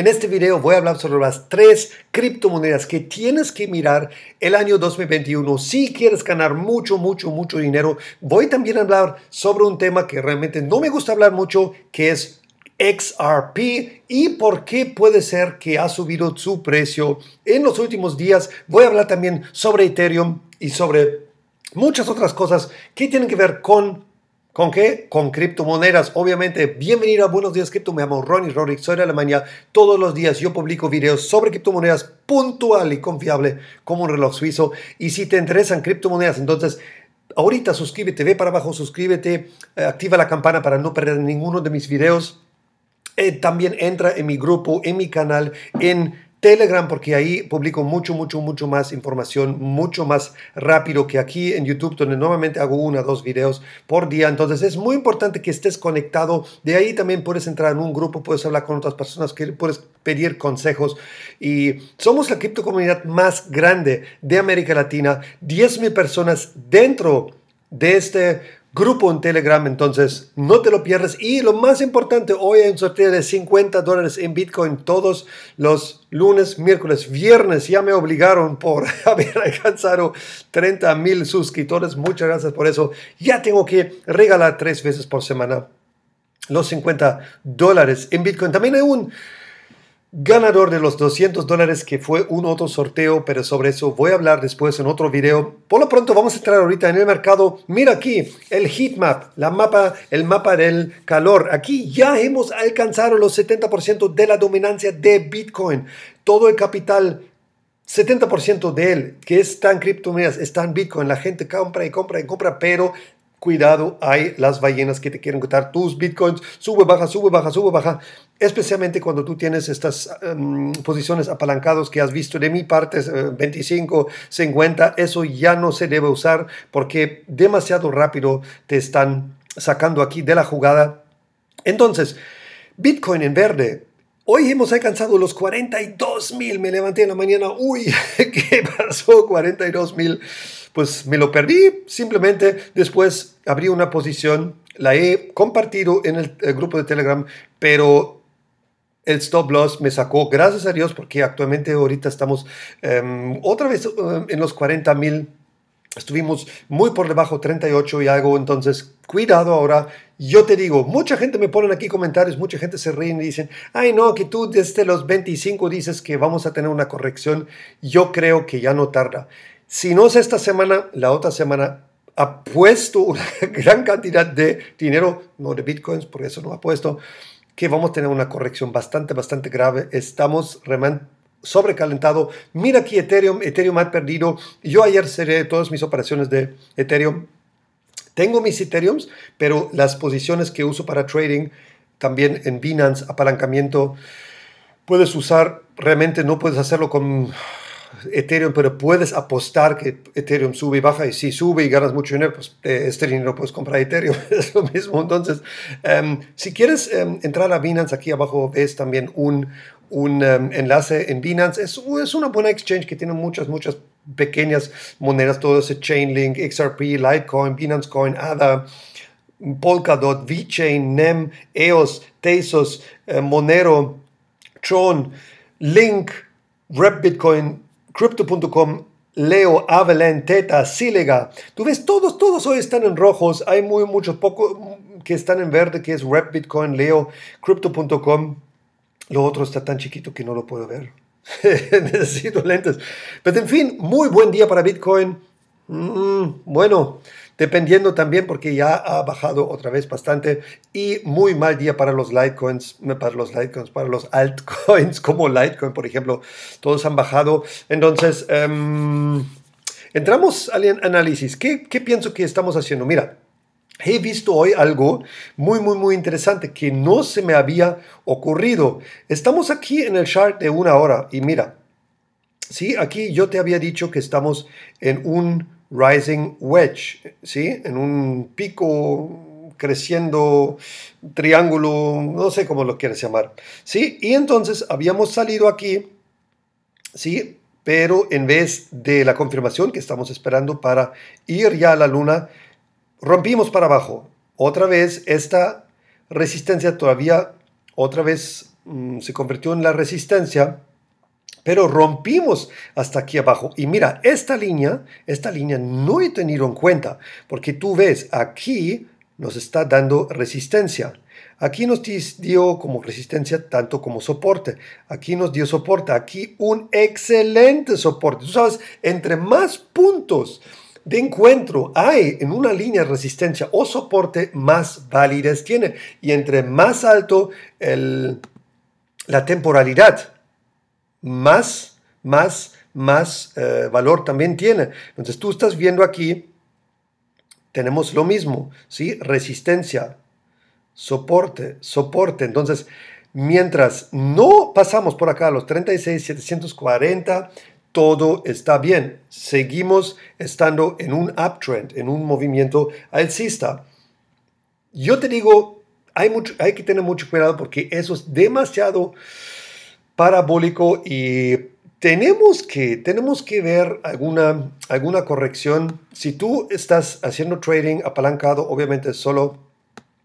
En este video voy a hablar sobre las tres criptomonedas que tienes que mirar el año 2021 si quieres ganar mucho, mucho, mucho dinero. Voy también a hablar sobre un tema que realmente no me gusta hablar mucho, que es XRP y por qué puede ser que ha subido su precio en los últimos días. Voy a hablar también sobre Ethereum y sobre muchas otras cosas que tienen que ver con ¿Con qué? Con criptomonedas. Obviamente, bienvenido a Buenos Días Cripto. Me llamo Ronnie Rorick, soy de Alemania. Todos los días yo publico videos sobre criptomonedas puntual y confiable como un reloj suizo. Y si te interesan criptomonedas, entonces ahorita suscríbete, ve para abajo, suscríbete, eh, activa la campana para no perder ninguno de mis videos. Eh, también entra en mi grupo, en mi canal, en Telegram, porque ahí publico mucho, mucho, mucho más información, mucho más rápido que aquí en YouTube, donde normalmente hago uno o dos videos por día. Entonces es muy importante que estés conectado. De ahí también puedes entrar en un grupo, puedes hablar con otras personas, puedes pedir consejos. Y somos la criptocomunidad más grande de América Latina. 10.000 personas dentro de este grupo en Telegram, entonces no te lo pierdes Y lo más importante, hoy hay un sorteo de 50 dólares en Bitcoin todos los lunes, miércoles, viernes. Ya me obligaron por haber alcanzado 30 mil suscriptores. Muchas gracias por eso. Ya tengo que regalar tres veces por semana los 50 dólares en Bitcoin. También hay un Ganador de los 200 dólares que fue un otro sorteo, pero sobre eso voy a hablar después en otro video. Por lo pronto vamos a entrar ahorita en el mercado. Mira aquí el heat map, la mapa, el mapa del calor. Aquí ya hemos alcanzado los 70% de la dominancia de Bitcoin. Todo el capital 70% de él que está en criptomonedas, está en Bitcoin, la gente compra y compra y compra, pero cuidado, hay las ballenas que te quieren quitar tus bitcoins, sube, baja, sube, baja, sube, baja, especialmente cuando tú tienes estas em, posiciones apalancados que has visto de mi parte, 25, eh, 50, eso ya no se debe usar porque demasiado rápido te están sacando aquí de la jugada. Entonces, Bitcoin en verde, Hoy hemos alcanzado los 42 mil. Me levanté en la mañana. Uy, ¿qué pasó? 42 mil pues me lo perdí. Simplemente después abrí una posición, la he compartido en el, grupo de Telegram, pero el stop loss me sacó, gracias a Dios, porque actualmente ahorita estamos em, otra vez em, en los 40 mil. Estuvimos muy por debajo, 38 y algo, entonces cuidado ahora. Yo te digo, mucha gente me ponen aquí comentarios, mucha gente se ríen y dicen, ay no, que tú desde los 25 dices que vamos a tener una corrección. Yo creo que ya no tarda. Si no es esta semana, la otra semana ha puesto una gran cantidad de dinero, no de bitcoins, porque eso no ha puesto, que vamos a tener una corrección bastante, bastante grave. Estamos realmente sobrecalentado. Mira aquí Ethereum, Ethereum ha perdido. Yo ayer cerré todas mis operaciones de Ethereum. Tengo mis Ethereums, pero las posiciones que uso para trading, también en Binance, apalancamiento, puedes usar, realmente no puedes hacerlo con Ethereum, pero puedes apostar que Ethereum sube y baja y si sube y ganas mucho dinero, pues eh, este dinero puedes comprar Ethereum, es lo mismo. Entonces, em, si quieres em, entrar a Binance, aquí abajo ves también un, un em, enlace en Binance. Es, una buena exchange que tiene muchas, muchas pequeñas monedas, todo ese Chainlink, XRP, Litecoin, Binance Coin, ADA. Polkadot, VeChain, NEM, EOS, Tezos, eh, Monero, Tron, Link, Rep Bitcoin, Crypto.com, Leo, Avelen, Teta, Silega. Tú ves, todos, todos hoy están en rojos. Hay muy muchos pocos que están en verde, que es Rep, Bitcoin, Leo, Crypto.com. Lo otro está tan chiquito que no lo puedo ver. Necesito lentes. Pero en fin, muy buen día para Bitcoin. Mm, bueno, dependiendo también porque ya ha bajado otra vez bastante y muy mal día para los Litecoins, para los para los altcoins como Litecoin, por ejemplo, todos han bajado. Entonces, em, entramos al análisis. ¿Qué, ¿Qué pienso que estamos haciendo? Mira, He visto hoy algo muy, muy, muy interesante que no se me había ocurrido. Estamos aquí en el chart de una hora y mira, sí, aquí yo te había dicho que estamos en un rising wedge, ¿sí? En un pico creciendo, triángulo, no sé cómo lo quieres llamar, ¿sí? Y entonces habíamos salido aquí, ¿sí? Pero en vez de la confirmación que estamos esperando para ir ya a la luna, rompimos para abajo. Otra vez esta resistencia todavía, otra vez mm, se convirtió en la resistencia pero rompimos hasta aquí abajo. Y mira, esta línea, esta línea no he tenido en cuenta, porque tú ves, aquí nos está dando resistencia. Aquí nos dio como resistencia tanto como soporte. Aquí nos dio soporte. Aquí un excelente soporte. Tú sabes, entre más puntos de encuentro hay en una línea de resistencia o soporte, más válidas tiene. Y entre más alto la temporalidad más, más, más eh, valor también tiene. Entonces tú estás viendo aquí, tenemos lo mismo, ¿sí? Resistencia, soporte, soporte. Entonces, mientras no pasamos por acá a los 36,740, todo está bien. Seguimos estando en un uptrend, en un movimiento alcista. Yo te digo, hay, hay que tener mucho cuidado porque eso es demasiado parabólico y tenemos que, tenemos que ver alguna, alguna corrección. Si tú estás haciendo trading apalancado, obviamente solo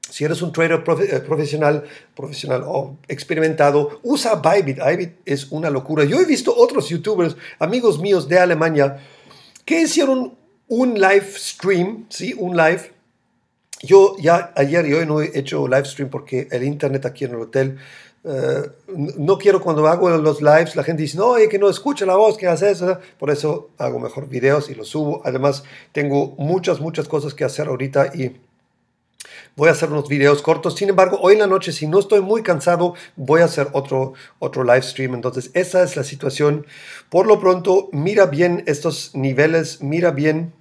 si eres un trader eh, profesional, profesional o experimentado, usa Bybit. Bybit es una locura. Yo he visto otros youtubers, amigos míos de Alemania, que hicieron un live stream, ¿sí? Un live. Yo ya ayer y hoy no he hecho live stream porque el internet aquí en el hotel eh, no quiero cuando hago los lives, la gente dice, no, que no escucha la voz, que hace eso por eso hago mejor videos y los subo. Además, tengo muchas, muchas cosas que hacer ahorita y voy a hacer unos videos cortos. Sin embargo, hoy en la noche, si no estoy muy cansado, voy a hacer otro, otro live stream. Entonces, esa es la situación. Por lo pronto, mira bien estos niveles, mira bien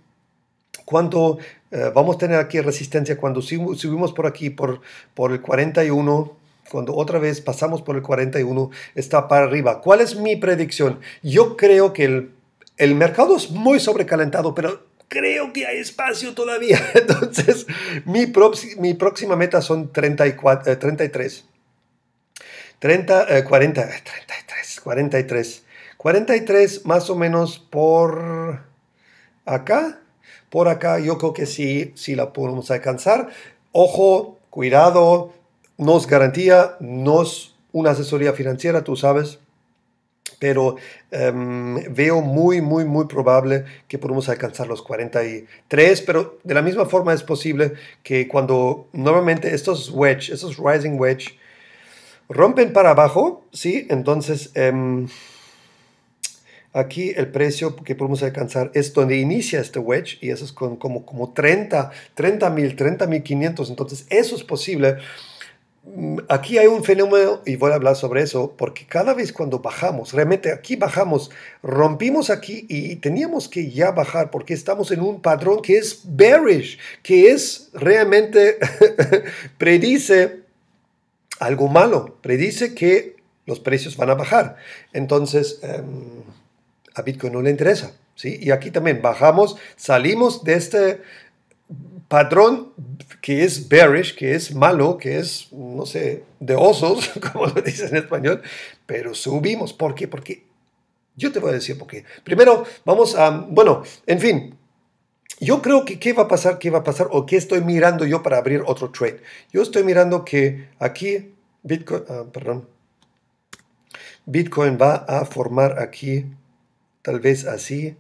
cuánto eh, vamos a tener aquí resistencia cuando subimos por aquí, por, por el 41 cuando otra vez pasamos por el 41, está para arriba. ¿Cuál es mi predicción? Yo creo que el, mercado es muy sobrecalentado, pero creo que hay espacio todavía. Entonces, mi, mi próxima meta son 33. 30, 40, 33, 43. 43 más o menos por acá. Por acá yo creo que sí, sí la podemos alcanzar. Ojo, cuidado, nos garantía, nos una asesoría financiera, tú sabes, pero em, veo muy, muy, muy probable que podamos alcanzar los 43, pero de la misma forma es posible que cuando normalmente estos wedge, estos rising wedge, rompen para abajo, ¿sí? Entonces, em, aquí el precio que podemos alcanzar es donde inicia este wedge y eso es como, como 30, 30 mil, 30 mil 500, entonces eso es posible aquí hay un fenómeno y voy a hablar sobre eso porque cada vez cuando bajamos, realmente aquí bajamos, rompimos aquí y teníamos que ya bajar porque estamos en un patrón que es bearish, que es realmente predice algo malo, predice que los precios van a bajar. Entonces, em, a Bitcoin no le interesa. ¿sí? Y aquí también bajamos, salimos de este patrón que es bearish, que es malo, que es, no sé, de osos, como lo dicen en español, pero subimos. ¿Por qué? Porque yo te voy a decir por qué. Primero, vamos a, bueno, en fin, yo creo que qué va a pasar, qué va a pasar o qué estoy mirando yo para abrir otro trade. Yo estoy mirando que aquí Bitcoin, ah, perdón, Bitcoin va a formar aquí, tal vez así,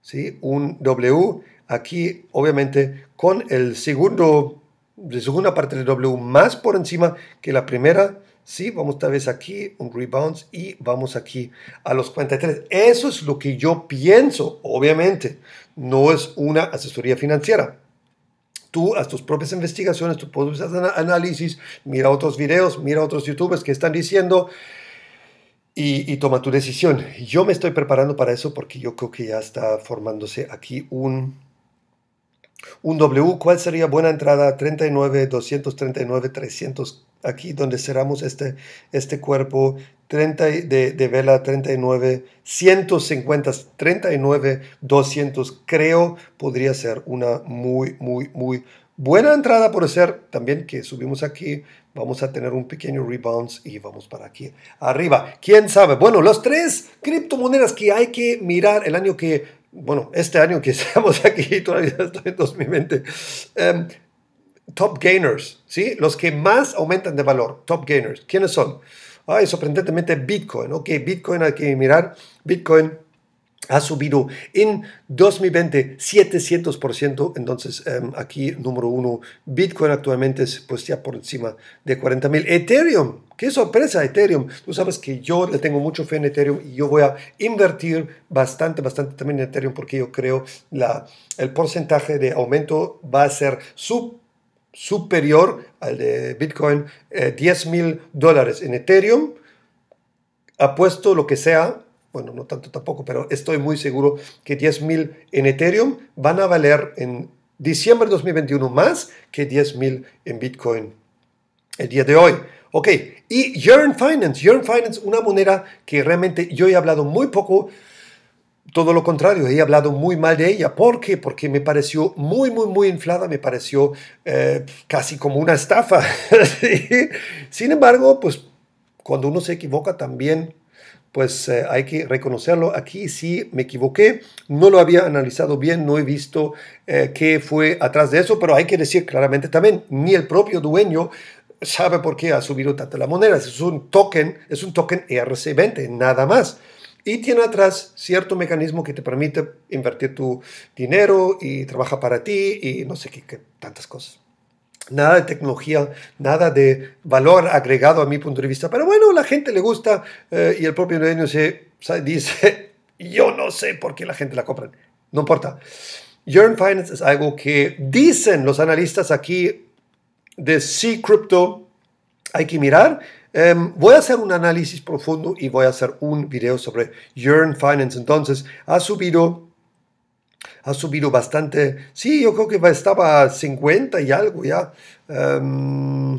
¿sí? un W aquí obviamente con el segundo, la segunda parte del W más por encima que la primera, ¿sí? Vamos tal vez aquí, un rebound, y vamos aquí a los 43. Eso es lo que yo pienso, obviamente. No es una asesoría financiera. Tú haz tus propias investigaciones, tú tus hacer análisis, mira otros videos, mira otros youtubers que están diciendo y toma tu decisión. Yo me estoy preparando para eso porque yo creo que ya está formándose aquí un un W, ¿cuál sería buena entrada? 39, 239, 300, aquí donde cerramos este, este cuerpo 30 de, de vela, 39, 150, 39, 200, creo podría ser una muy, muy, muy buena entrada por ser también que subimos aquí, vamos a tener un pequeño rebounds y vamos para aquí arriba. ¿Quién sabe? Bueno, los tres criptomonedas que hay que mirar el año que bueno, este año que estamos aquí, todavía estoy en 2020, em, top gainers, ¿sí? Los que más aumentan de valor, top gainers. ¿Quiénes son? Ay, sorprendentemente Bitcoin, ok, Bitcoin hay que mirar, Bitcoin ha subido en 2020 700%, entonces em, aquí número uno, Bitcoin actualmente es pues por encima de 40.000. Ethereum, qué sorpresa Ethereum, tú sabes que yo le tengo mucho fe en Ethereum y yo voy a invertir bastante, bastante también en Ethereum porque yo creo la, el porcentaje de aumento va a ser superior al de Bitcoin, 10.000 eh, 10 mil dólares en Ethereum, apuesto lo que sea bueno, no tanto tampoco, pero estoy muy seguro que 10.000 en Ethereum van a valer en diciembre de 2021 más que 10.000 en Bitcoin el día de hoy. Ok, y Yearn Finance, Yearn Finance, una moneda que realmente yo he hablado muy poco, todo lo contrario, he hablado muy mal de ella. ¿Por qué? Porque me pareció muy, muy, muy inflada, me pareció eh, casi como una estafa. Sin embargo, pues cuando uno se equivoca también pues eh, hay que reconocerlo. Aquí sí me equivoqué, no lo había analizado bien, no he visto eh, qué fue atrás de eso, pero hay que decir claramente también, ni el propio dueño sabe por qué ha subido tanto la moneda. Es un token, es un token ERC20, nada más. Y tiene atrás cierto mecanismo que te permite invertir tu dinero y trabaja para ti y no sé qué tantas cosas nada de tecnología, nada de valor agregado a mi punto de vista. Pero bueno, la gente le gusta eh, y el propio dueño se, dice, yo no sé por qué la gente la compra. No importa. Yearn Finance es algo que dicen los analistas aquí de C Crypto. Hay que mirar. Em, voy a hacer un análisis profundo y voy a hacer un video sobre Yearn Finance. Entonces, ha subido ha subido bastante. Sí, yo creo que estaba 50 y algo ya. Em,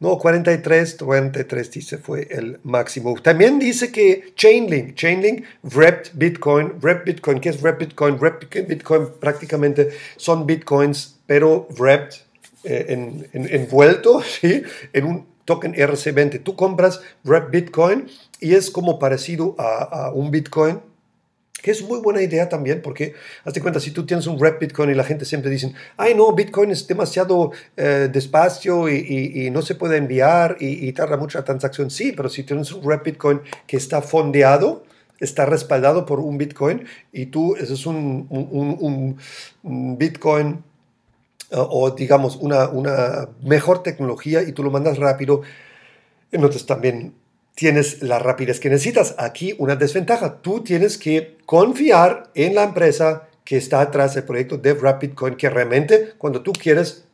no, 43, 43 dice fue el máximo. También dice que Chainlink, Chainlink, Wrapped Bitcoin, Wrapped Bitcoin, ¿qué es Wrapped Bitcoin? Wrapped Bitcoin prácticamente son Bitcoins, pero Wrapped, eh, envuelto, ¿sí? En un token RC20. Tú compras Wrapped Bitcoin y es como parecido a un Bitcoin, que es muy buena idea también, porque hazte cuenta, si tú tienes un rep Bitcoin y la gente siempre dice, ay no, Bitcoin es demasiado eh, despacio y, no se puede enviar y, tarda mucha transacción. Sí, pero si tienes un rep Bitcoin que está fondeado, está respaldado por un Bitcoin y tú, eso es un, un, Bitcoin eh, o digamos una, una mejor tecnología y tú lo mandas rápido, entonces también tienes la rapidez que necesitas. Aquí una desventaja. Tú tienes que confiar en la empresa que está atrás del proyecto de RapidCoin, que realmente cuando tú quieres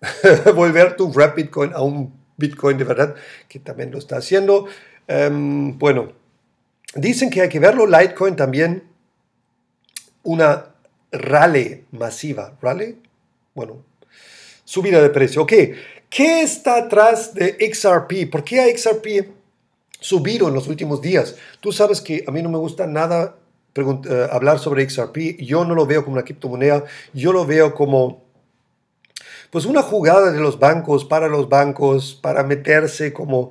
volver tu RapidCoin a un Bitcoin de verdad, que también lo está haciendo, em, bueno, dicen que hay que verlo. Litecoin también, una rally masiva. ¿Rally? Bueno, subida de precio. Ok, ¿qué está atrás de XRP? ¿Por qué a XRP? subido en los últimos días. Tú sabes que a mí no me gusta nada eh, hablar sobre XRP. Yo no lo veo como una criptomoneda, yo lo veo como pues una jugada de los bancos para los bancos, para meterse como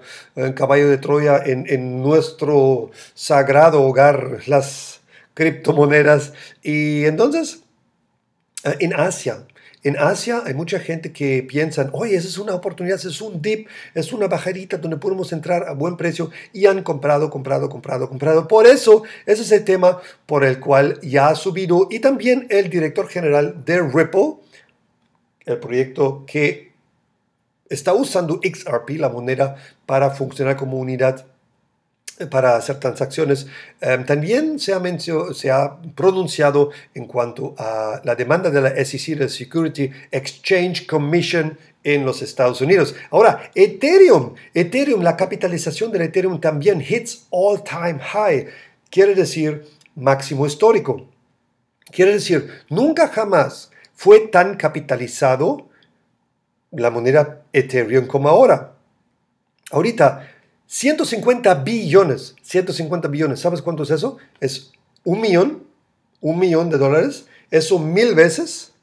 caballo de Troya en nuestro sagrado hogar, las criptomonedas. Y entonces, eh, en Asia, en Asia hay mucha gente que piensan, oye, esa es una oportunidad, es un dip, es una bajarita donde podemos entrar a buen precio y han comprado, comprado, comprado, comprado. Por eso, ese es el tema por el cual ya ha subido y también el director general de Ripple, el proyecto que está usando XRP, la moneda, para funcionar como unidad para hacer transacciones. Em, también se ha, se ha pronunciado en cuanto a la demanda de la SEC, la Security Exchange Commission en los Estados Unidos. Ahora, Ethereum, Ethereum, la capitalización del Ethereum también hits all time high, quiere decir máximo histórico. Quiere decir, nunca jamás fue tan capitalizado la moneda Ethereum como ahora. Ahorita, 150 billones, 150 billones, ¿sabes cuánto es eso? Es un millón, un millón de dólares, eso mil veces,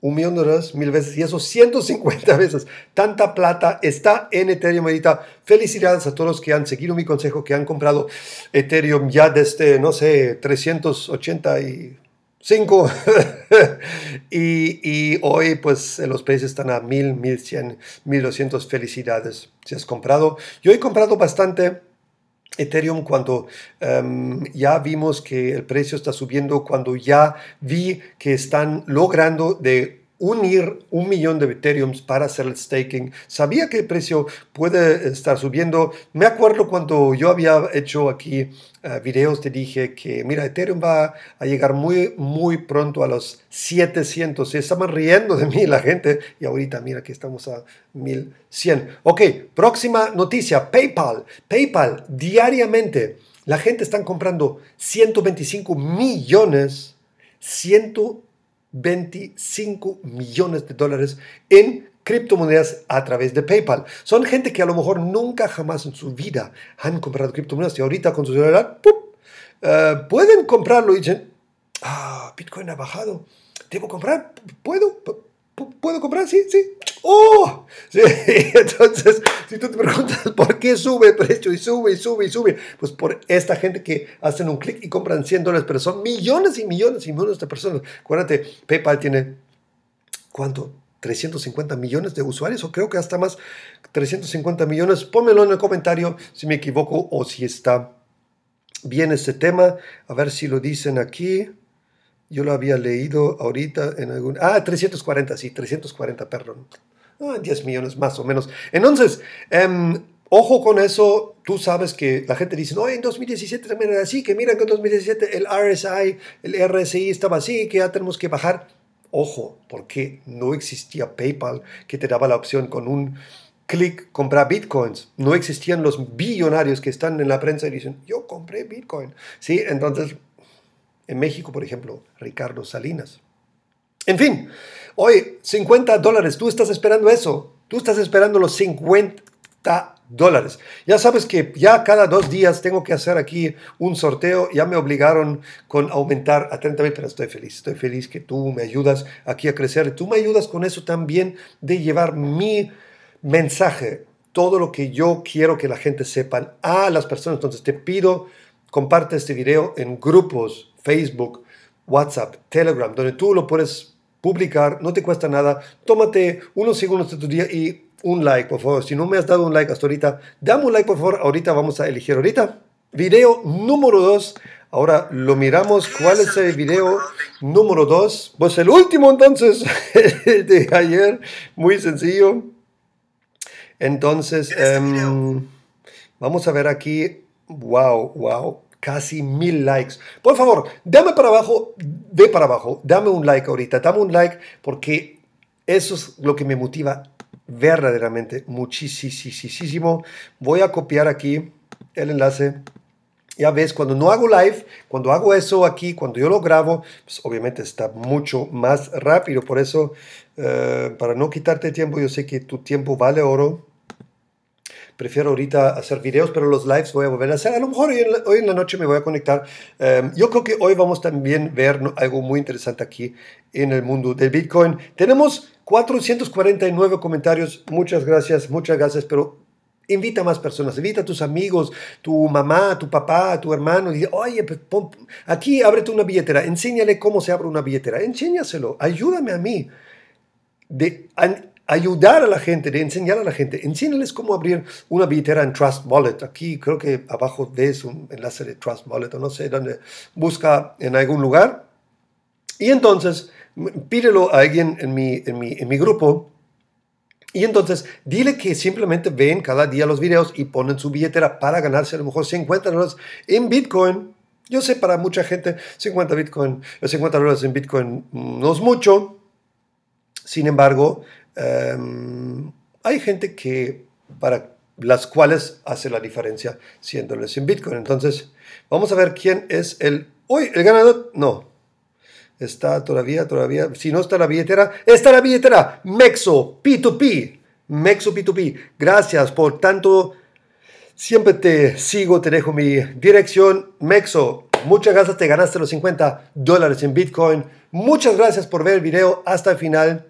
un millón de dólares mil veces y eso 150 veces. Tanta plata está en Ethereum ahorita. Felicidades a todos los que han seguido mi consejo, que han comprado Ethereum ya desde, no sé, 380 y 5. y, hoy pues los precios están a 1000, 1100, 1200. Felicidades si has comprado. Yo he comprado bastante. Ethereum cuando em, ya vimos que el precio está subiendo, cuando ya vi que están logrando de unir un millón de Ethereums para hacer el staking. Sabía que el precio puede estar subiendo. Me acuerdo cuando yo había hecho aquí eh, videos, te dije que, mira, Ethereum va a llegar muy, muy pronto a los 700. Se estaban riendo de mí la gente y ahorita, mira, que estamos a 1100. Ok, próxima noticia, PayPal. PayPal, diariamente, la gente está comprando 125 millones. 125 25 millones de dólares en criptomonedas a través de PayPal. Son gente que a lo mejor nunca jamás en su vida han comprado criptomonedas y ahorita con su celular eh, pueden comprarlo y dicen, ah, Bitcoin ha bajado, debo comprar, puedo, ¿Puedo comprar? Sí, sí. ¡Oh! Sí, entonces, si tú te preguntas por qué sube el precio y sube y sube y sube, pues por esta gente que hacen un clic y compran 100 dólares, pero son millones y millones y millones de personas. Acuérdate, PayPal tiene, ¿cuánto? 350 millones de usuarios o creo que hasta más 350 millones. Pónmelo en el comentario si me equivoco o si está bien este tema. A ver si lo dicen aquí. Yo lo había leído ahorita en algún... Ah, 340, sí, 340, perdón. Ah, 10 millones más o menos. Entonces, em, ojo con eso. Tú sabes que la gente dice, no, en 2017 también era así, que mira que en 2017 el RSI, el RSI estaba así, que ya tenemos que bajar. Ojo, porque no existía PayPal que te daba la opción con un clic comprar bitcoins. No existían los billonarios que están en la prensa y dicen, yo compré bitcoin. Sí, entonces en México, por ejemplo, Ricardo Salinas. En fin, hoy 50 dólares, tú estás esperando eso, tú estás esperando los 50 dólares. Ya sabes que ya cada dos días tengo que hacer aquí un sorteo. Ya me obligaron con aumentar a 30 mil, pero estoy feliz. Estoy feliz que tú me ayudas aquí a crecer. Tú me ayudas con eso también de llevar mi mensaje, todo lo que yo quiero que la gente sepa a las personas. Entonces te pido, comparte este video en grupos Facebook, WhatsApp, Telegram, donde tú lo puedes publicar, no te cuesta nada. Tómate unos segundos de tu día y un like, por favor. Si no me has dado un like hasta ahorita, dame un like, por favor. Ahorita vamos a elegir ahorita. Video número 2. Ahora lo miramos. ¿Cuál es el video número 2? Pues el último entonces, de ayer. Muy sencillo. Entonces, este em, vamos a ver aquí. Wow, wow casi mil likes. Por favor, dame para abajo, de para abajo, dame un like ahorita, dame un like porque eso es lo que me motiva verdaderamente muchísimo. Voy a copiar aquí el enlace. Ya ves, cuando no hago live, cuando hago eso aquí, cuando yo lo grabo, pues obviamente está mucho más rápido. Por eso, eh, para no quitarte tiempo, yo sé que tu tiempo vale oro prefiero ahorita hacer videos, pero los lives voy a volver a hacer. A lo mejor hoy en la, noche me voy a conectar. Em, yo creo que hoy vamos también a ver algo muy interesante aquí en el mundo del Bitcoin. Tenemos 449 comentarios. Muchas gracias, muchas gracias, pero Invita a más personas, invita a tus amigos, tu mamá, tu papá, tu hermano. Y, Oye, pues, aquí ábrete una billetera, enséñale cómo se abre una billetera, enséñaselo, ayúdame a mí. De, ayudar a la gente, de enseñar a la gente. Enséñales cómo abrir una billetera en Trust Wallet. Aquí creo que abajo ves un enlace de Trust Wallet o no sé dónde. Busca en algún lugar. Y entonces pídelo a alguien en mi, en mi, en mi grupo. Y entonces, dile que simplemente ven cada día los videos y ponen su billetera para ganarse a lo mejor 50 dólares en Bitcoin. Yo sé, para mucha gente, 50, Bitcoin, 50 dólares en Bitcoin no es mucho. Sin embargo, Em, hay gente que para las cuales hace la diferencia siéndoles en Bitcoin. Entonces, vamos a ver quién es el... hoy el ganador! No. Está todavía, todavía... Si no está la billetera, está la billetera. Mexo P2P. Mexo P2P. Gracias por tanto. Siempre te sigo, te dejo mi dirección. Mexo, Muchas gracias, te ganaste los 50 dólares en Bitcoin. Muchas gracias por ver el video hasta el final.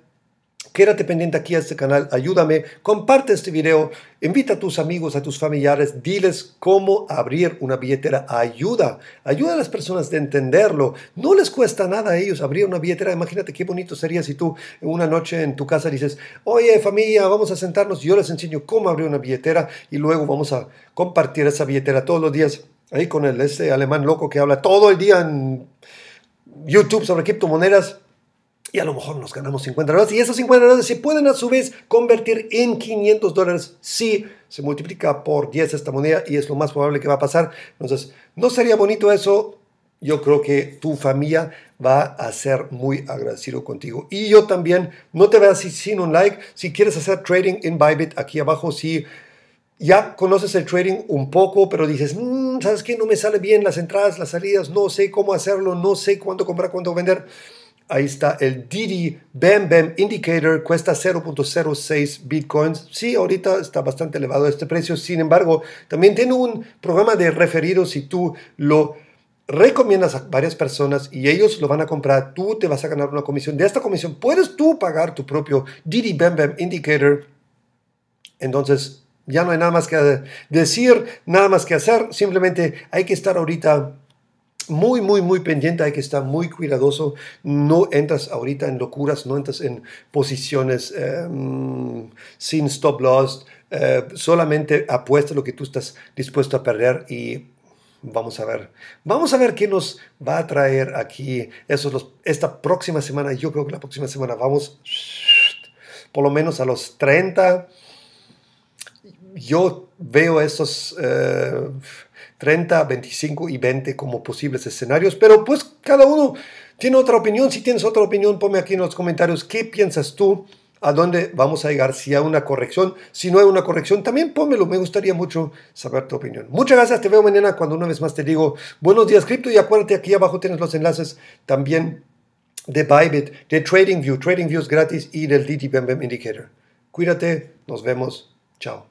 Quédate pendiente aquí a este canal, ayúdame, comparte este video, invita a tus amigos, a tus familiares, diles cómo abrir una billetera. Ayuda, ayuda a las personas de entenderlo. No les cuesta nada a ellos abrir una billetera. Imagínate qué bonito sería si tú una noche en tu casa dices, oye familia, vamos a sentarnos, yo les enseño cómo abrir una billetera y luego vamos a compartir esa billetera todos los días. Ahí con el, ese alemán loco que habla todo el día en YouTube sobre criptomonedas y a lo mejor nos ganamos 50 dólares. Y esos 50 dólares se pueden a su vez convertir en 500 dólares si se multiplica por 10 esta moneda y es lo más probable que va a pasar. Entonces, ¿no sería bonito eso? Yo creo que tu familia va a ser muy agradecido contigo. Y yo también, no te veas sin un like. Si quieres hacer trading en Bybit, aquí abajo, si ya conoces el trading un poco, pero dices, mm, ¿sabes qué? No me sale bien las entradas, las salidas, no sé cómo hacerlo, no sé cuándo comprar, cuándo vender Ahí está el Didi Bam Bam Indicator, cuesta 0.06 bitcoins. Sí, ahorita está bastante elevado este precio, sin embargo, también tiene un programa de referidos si tú lo recomiendas a varias personas y ellos lo van a comprar, tú te vas a ganar una comisión. De esta comisión puedes tú pagar tu propio Didi Bam Bam Indicator. Entonces, ya no hay nada más que decir, nada más que hacer, simplemente hay que estar ahorita muy, muy, muy pendiente, hay que estar muy cuidadoso, no entras ahorita en locuras, no entras en posiciones em, sin stop loss, eh, solamente apuesta lo que tú estás dispuesto a perder y Vamos a ver. Vamos a ver qué nos va a traer aquí. Eso los, esta próxima semana. Yo creo que la próxima semana vamos por lo menos a los 30. Yo veo esos... Eh, 30, 25 y 20 como posibles escenarios, pero pues cada uno tiene otra opinión. Si tienes otra opinión, ponme aquí en los comentarios qué piensas tú, a dónde vamos a llegar, si hay una corrección, si no hay una corrección, también pónmelo, me gustaría mucho saber tu opinión. Muchas gracias, te veo mañana cuando una vez más te digo buenos días cripto y acuérdate aquí abajo tienes los enlaces también de Bybit, de TradingView, TradingView es gratis y del DTBMBM Indicator. Cuídate, nos vemos, chao.